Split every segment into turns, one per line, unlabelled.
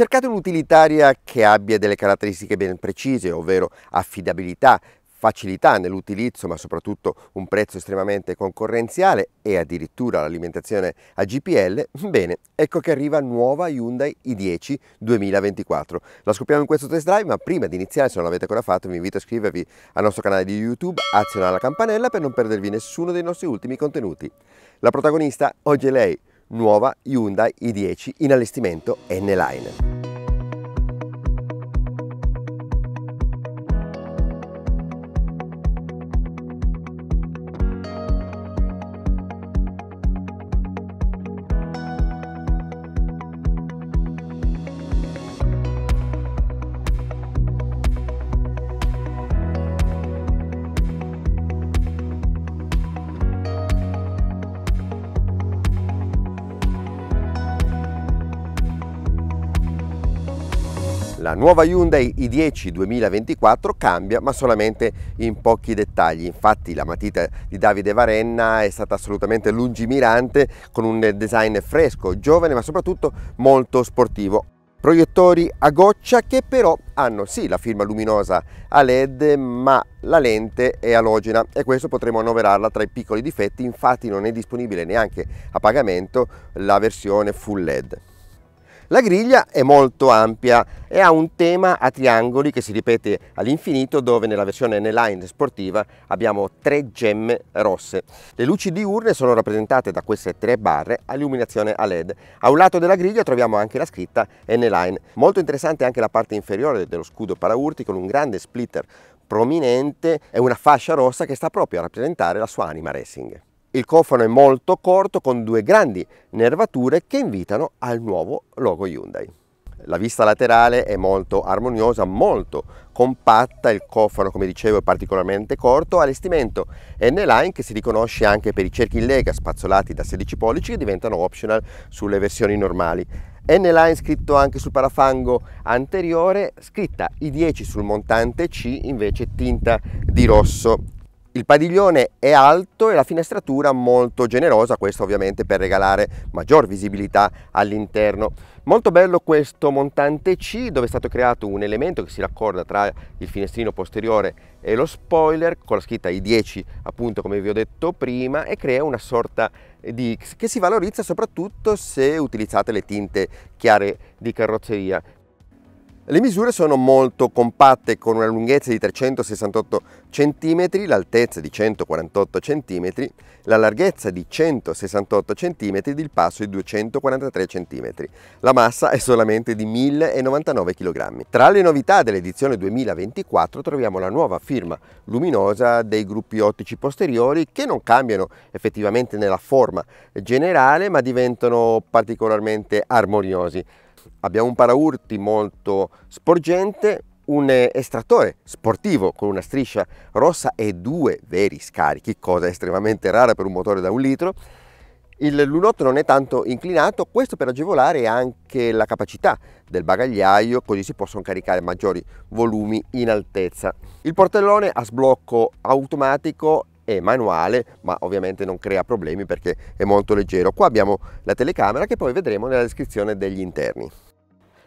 Cercate un'utilitaria che abbia delle caratteristiche ben precise, ovvero affidabilità, facilità nell'utilizzo, ma soprattutto un prezzo estremamente concorrenziale e addirittura l'alimentazione a GPL, bene, ecco che arriva nuova Hyundai i10 2024. La scopriamo in questo test drive, ma prima di iniziare, se non l'avete ancora fatto, vi invito a iscrivervi al nostro canale di YouTube, azionare la campanella per non perdervi nessuno dei nostri ultimi contenuti. La protagonista oggi è lei, nuova Hyundai i10 in allestimento N-Line. La nuova Hyundai i10 2024 cambia ma solamente in pochi dettagli, infatti la matita di Davide Varenna è stata assolutamente lungimirante con un design fresco, giovane ma soprattutto molto sportivo. Proiettori a goccia che però hanno sì la firma luminosa a LED ma la lente è alogena e questo potremo annoverarla tra i piccoli difetti, infatti non è disponibile neanche a pagamento la versione full LED. La griglia è molto ampia e ha un tema a triangoli che si ripete all'infinito dove nella versione N-Line sportiva abbiamo tre gemme rosse. Le luci diurne sono rappresentate da queste tre barre a illuminazione a LED. A un lato della griglia troviamo anche la scritta N-Line. Molto interessante anche la parte inferiore dello scudo paraurti con un grande splitter prominente e una fascia rossa che sta proprio a rappresentare la sua anima racing. Il cofano è molto corto con due grandi nervature che invitano al nuovo logo Hyundai. La vista laterale è molto armoniosa, molto compatta, il cofano come dicevo è particolarmente corto, allestimento N-Line che si riconosce anche per i cerchi in lega spazzolati da 16 pollici che diventano optional sulle versioni normali. N-Line scritto anche sul parafango anteriore, scritta I10 sul montante C invece tinta di rosso il padiglione è alto e la finestratura molto generosa, questo ovviamente per regalare maggior visibilità all'interno. Molto bello questo montante C dove è stato creato un elemento che si raccorda tra il finestrino posteriore e lo spoiler con la scritta I10 appunto come vi ho detto prima e crea una sorta di X che si valorizza soprattutto se utilizzate le tinte chiare di carrozzeria. Le misure sono molto compatte con una lunghezza di 368 cm, l'altezza di 148 cm, la larghezza di 168 cm ed il passo di 243 cm. La massa è solamente di 1099 kg. Tra le novità dell'edizione 2024 troviamo la nuova firma luminosa dei gruppi ottici posteriori che non cambiano effettivamente nella forma generale ma diventano particolarmente armoniosi. Abbiamo un paraurti molto sporgente, un estrattore sportivo con una striscia rossa e due veri scarichi, cosa estremamente rara per un motore da un litro. Il lunotto non è tanto inclinato, questo per agevolare anche la capacità del bagagliaio, così si possono caricare maggiori volumi in altezza. Il portellone a sblocco automatico è manuale ma ovviamente non crea problemi perché è molto leggero. Qua abbiamo la telecamera che poi vedremo nella descrizione degli interni.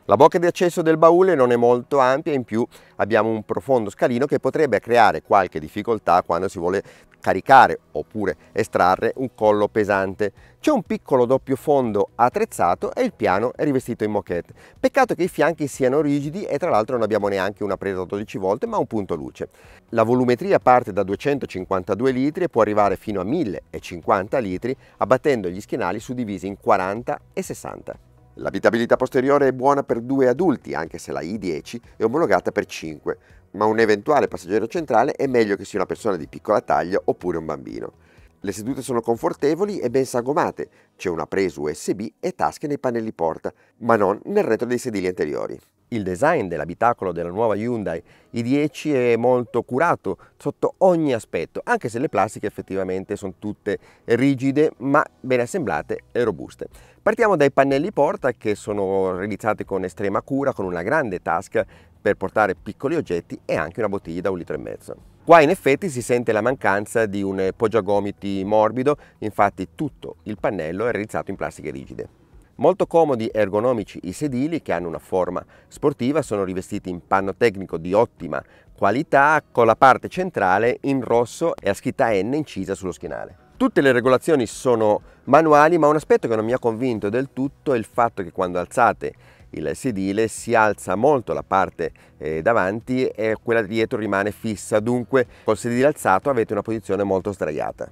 La bocca di accesso del baule non è molto ampia, in più abbiamo un profondo scalino che potrebbe creare qualche difficoltà quando si vuole caricare oppure estrarre un collo pesante. C'è un piccolo doppio fondo attrezzato e il piano è rivestito in moquette. Peccato che i fianchi siano rigidi e tra l'altro non abbiamo neanche una presa 12 volte ma un punto luce. La volumetria parte da 252 litri e può arrivare fino a 1050 litri abbattendo gli schienali suddivisi in 40 e 60. L'abitabilità posteriore è buona per due adulti, anche se la i10 è omologata per 5 ma un eventuale passeggero centrale è meglio che sia una persona di piccola taglia oppure un bambino. Le sedute sono confortevoli e ben sagomate, c'è una presa USB e tasche nei pannelli porta, ma non nel retro dei sedili anteriori. Il design dell'abitacolo della nuova Hyundai i10 è molto curato sotto ogni aspetto, anche se le plastiche effettivamente sono tutte rigide ma ben assemblate e robuste. Partiamo dai pannelli porta che sono realizzati con estrema cura, con una grande tasca per portare piccoli oggetti e anche una bottiglia da un litro e mezzo. Qua in effetti si sente la mancanza di un poggiagomiti morbido, infatti tutto il pannello è realizzato in plastiche rigide. Molto comodi e ergonomici i sedili che hanno una forma sportiva, sono rivestiti in panno tecnico di ottima qualità con la parte centrale in rosso e a scritta N incisa sullo schienale. Tutte le regolazioni sono manuali ma un aspetto che non mi ha convinto del tutto è il fatto che quando alzate il sedile, si alza molto la parte eh, davanti e quella dietro rimane fissa, dunque col sedile alzato avete una posizione molto sdraiata.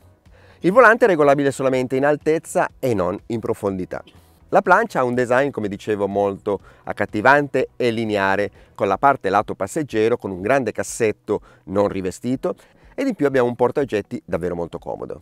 Il volante è regolabile solamente in altezza e non in profondità. La plancia ha un design, come dicevo, molto accattivante e lineare, con la parte lato passeggero, con un grande cassetto non rivestito ed in più abbiamo un portaoggetti davvero molto comodo.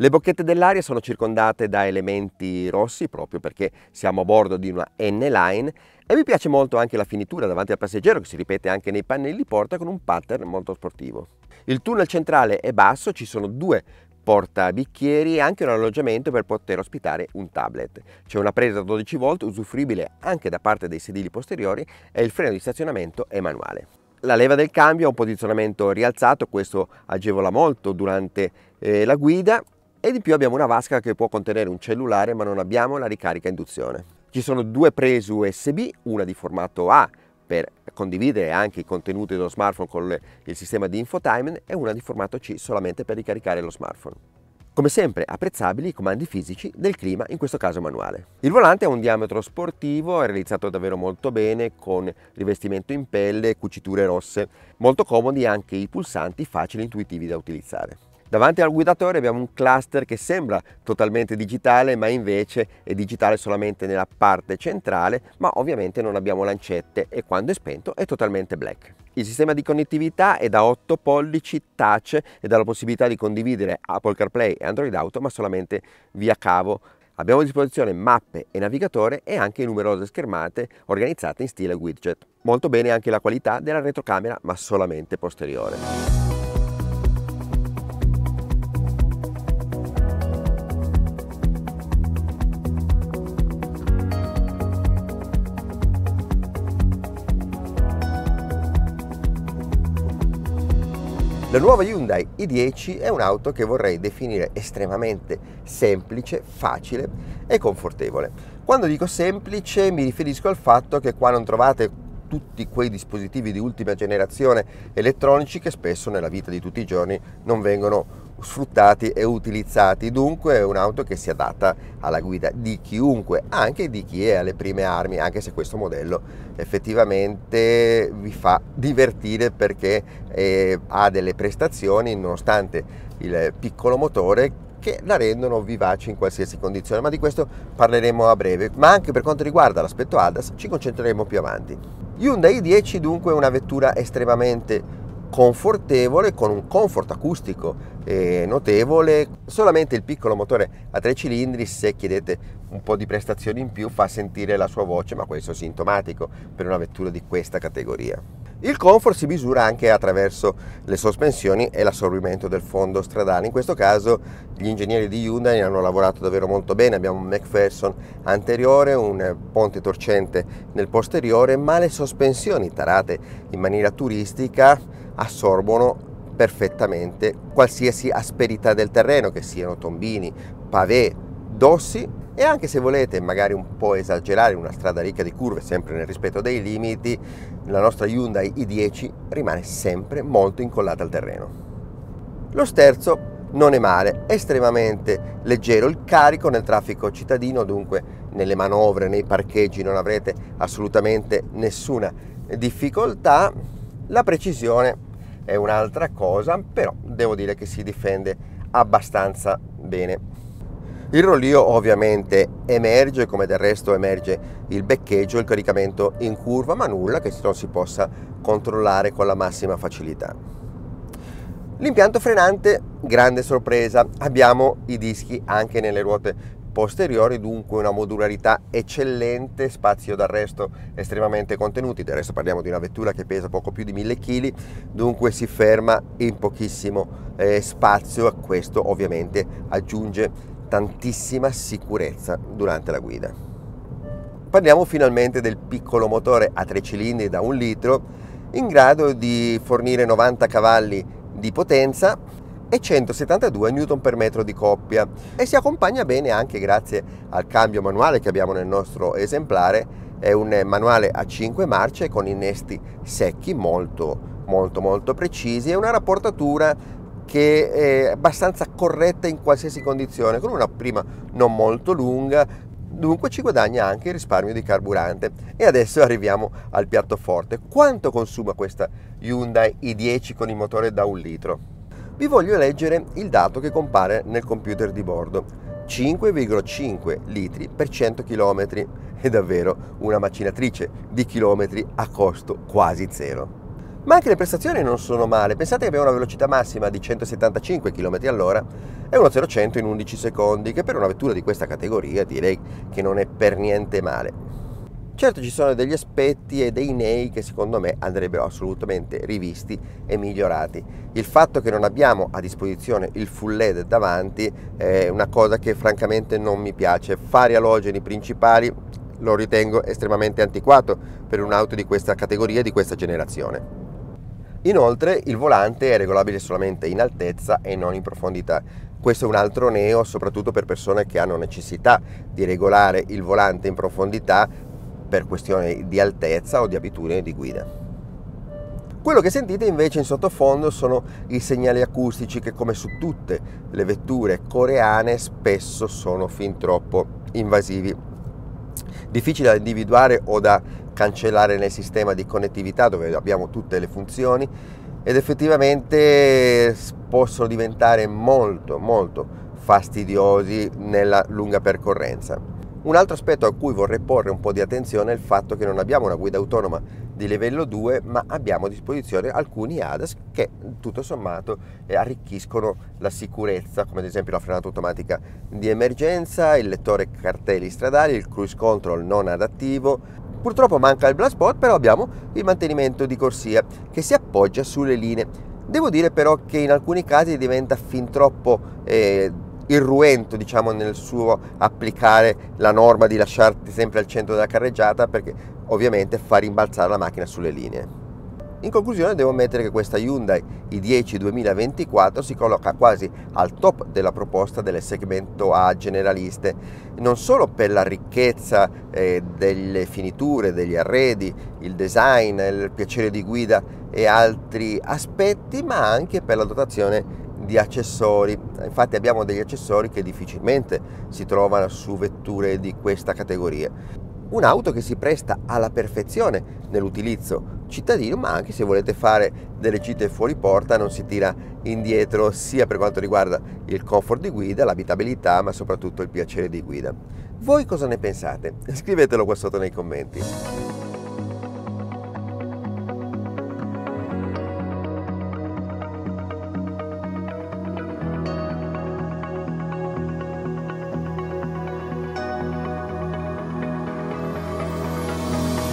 Le bocchette dell'aria sono circondate da elementi rossi proprio perché siamo a bordo di una N-Line e mi piace molto anche la finitura davanti al passeggero che si ripete anche nei pannelli porta con un pattern molto sportivo. Il tunnel centrale è basso, ci sono due porta bicchieri e anche un alloggiamento per poter ospitare un tablet. C'è una presa 12 volt usufruibile anche da parte dei sedili posteriori e il freno di stazionamento è manuale. La leva del cambio ha un posizionamento rialzato, questo agevola molto durante eh, la guida ed in più abbiamo una vasca che può contenere un cellulare ma non abbiamo la ricarica induzione. Ci sono due prese USB, una di formato A per condividere anche i contenuti dello smartphone con il sistema di infotainment e una di formato C solamente per ricaricare lo smartphone. Come sempre apprezzabili i comandi fisici del clima, in questo caso manuale. Il volante ha un diametro sportivo, è realizzato davvero molto bene con rivestimento in pelle, e cuciture rosse, molto comodi anche i pulsanti facili e intuitivi da utilizzare. Davanti al guidatore abbiamo un cluster che sembra totalmente digitale ma invece è digitale solamente nella parte centrale ma ovviamente non abbiamo lancette e quando è spento è totalmente black. Il sistema di connettività è da 8 pollici touch e dà la possibilità di condividere Apple CarPlay e Android Auto ma solamente via cavo Abbiamo a disposizione mappe e navigatore e anche numerose schermate organizzate in stile widget. Molto bene anche la qualità della retrocamera, ma solamente posteriore. La nuova Hyundai i10 è un'auto che vorrei definire estremamente semplice, facile e confortevole. Quando dico semplice mi riferisco al fatto che qua non trovate tutti quei dispositivi di ultima generazione elettronici che spesso nella vita di tutti i giorni non vengono sfruttati e utilizzati, dunque è un'auto che si adatta alla guida di chiunque, anche di chi è alle prime armi, anche se questo modello effettivamente vi fa divertire perché eh, ha delle prestazioni nonostante il piccolo motore che la rendono vivace in qualsiasi condizione, ma di questo parleremo a breve, ma anche per quanto riguarda l'aspetto ADAS ci concentreremo più avanti. Hyundai 10 dunque è una vettura estremamente confortevole con un comfort acustico eh, notevole. Solamente il piccolo motore a tre cilindri, se chiedete un po' di prestazioni in più, fa sentire la sua voce, ma questo è sintomatico per una vettura di questa categoria. Il comfort si misura anche attraverso le sospensioni e l'assorbimento del fondo stradale. In questo caso gli ingegneri di Hyundai hanno lavorato davvero molto bene, abbiamo un McPherson anteriore, un ponte torcente nel posteriore, ma le sospensioni tarate in maniera turistica assorbono perfettamente qualsiasi asperità del terreno, che siano tombini, pavé, dossi e anche se volete magari un po' esagerare una strada ricca di curve sempre nel rispetto dei limiti, la nostra Hyundai i10 rimane sempre molto incollata al terreno. Lo sterzo non è male, è estremamente leggero il carico nel traffico cittadino, dunque nelle manovre, nei parcheggi non avrete assolutamente nessuna difficoltà. La precisione è un'altra cosa, però devo dire che si difende abbastanza bene. Il rollio ovviamente emerge come del resto emerge il beccheggio, il caricamento in curva, ma nulla che non si possa controllare con la massima facilità. L'impianto frenante, grande sorpresa, abbiamo i dischi anche nelle ruote posteriori, dunque una modularità eccellente, spazio d'arresto estremamente contenuti, del resto parliamo di una vettura che pesa poco più di 1000 kg, dunque si ferma in pochissimo eh, spazio, questo ovviamente aggiunge tantissima sicurezza durante la guida. Parliamo finalmente del piccolo motore a tre cilindri da un litro in grado di fornire 90 cavalli di potenza e 172 Nm di coppia e si accompagna bene anche grazie al cambio manuale che abbiamo nel nostro esemplare è un manuale a 5 marce con innesti secchi molto molto molto precisi e una rapportatura che è abbastanza corretta in qualsiasi condizione, con una prima non molto lunga, dunque ci guadagna anche il risparmio di carburante. E adesso arriviamo al piatto forte. Quanto consuma questa Hyundai i10 con il motore da un litro? Vi voglio leggere il dato che compare nel computer di bordo. 5,5 litri per 100 km. È davvero una macinatrice di chilometri a costo quasi zero ma anche le prestazioni non sono male. Pensate che abbiamo una velocità massima di 175 km all'ora e uno 0-100 in 11 secondi, che per una vettura di questa categoria direi che non è per niente male. Certo ci sono degli aspetti e dei nei che secondo me andrebbero assolutamente rivisti e migliorati. Il fatto che non abbiamo a disposizione il full LED davanti è una cosa che francamente non mi piace. Fari alogeni principali lo ritengo estremamente antiquato per un'auto di questa categoria e di questa generazione. Inoltre il volante è regolabile solamente in altezza e non in profondità. Questo è un altro neo soprattutto per persone che hanno necessità di regolare il volante in profondità per questioni di altezza o di abitudine di guida. Quello che sentite invece in sottofondo sono i segnali acustici che come su tutte le vetture coreane spesso sono fin troppo invasivi. Difficili da individuare o da cancellare nel sistema di connettività dove abbiamo tutte le funzioni ed effettivamente possono diventare molto molto fastidiosi nella lunga percorrenza. Un altro aspetto a cui vorrei porre un po' di attenzione è il fatto che non abbiamo una guida autonoma di livello 2, ma abbiamo a disposizione alcuni ADAS che tutto sommato eh, arricchiscono la sicurezza, come ad esempio la frenata automatica di emergenza, il lettore cartelli stradali, il cruise control non adattivo, Purtroppo manca il blast spot, però abbiamo il mantenimento di corsia che si appoggia sulle linee. Devo dire però che in alcuni casi diventa fin troppo eh, irruento diciamo, nel suo applicare la norma di lasciarti sempre al centro della carreggiata perché ovviamente fa rimbalzare la macchina sulle linee. In conclusione devo ammettere che questa Hyundai i10 2024 si colloca quasi al top della proposta del segmento A generaliste, non solo per la ricchezza eh, delle finiture, degli arredi, il design, il piacere di guida e altri aspetti, ma anche per la dotazione di accessori. Infatti abbiamo degli accessori che difficilmente si trovano su vetture di questa categoria. Un'auto che si presta alla perfezione nell'utilizzo cittadino, ma anche se volete fare delle gite fuori porta non si tira indietro sia per quanto riguarda il comfort di guida, l'abitabilità, ma soprattutto il piacere di guida. Voi cosa ne pensate? Scrivetelo qua sotto nei commenti.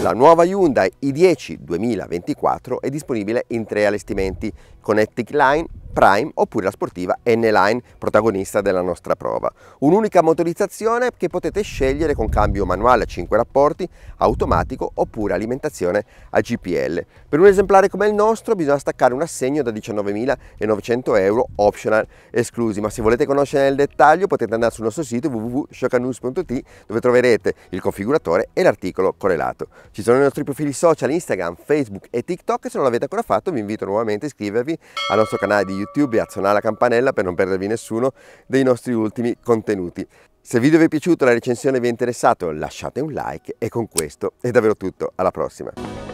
La nuova Hyundai i10 2024 è disponibile in tre allestimenti, Connectic Line, Prime oppure la sportiva N-Line, protagonista della nostra prova. Un'unica motorizzazione che potete scegliere con cambio manuale a 5 rapporti, automatico oppure alimentazione a GPL. Per un esemplare come il nostro bisogna staccare un assegno da 19.900 euro optional esclusi, ma se volete conoscere nel dettaglio potete andare sul nostro sito www.shocanews.it dove troverete il configuratore e l'articolo correlato. Ci sono i nostri profili social Instagram, Facebook e TikTok e se non l'avete ancora fatto vi invito nuovamente a iscrivervi al nostro canale di YouTube YouTube e azionare la campanella per non perdervi nessuno dei nostri ultimi contenuti. Se il video vi è piaciuto, la recensione vi è interessato, lasciate un like e con questo è davvero tutto, alla prossima!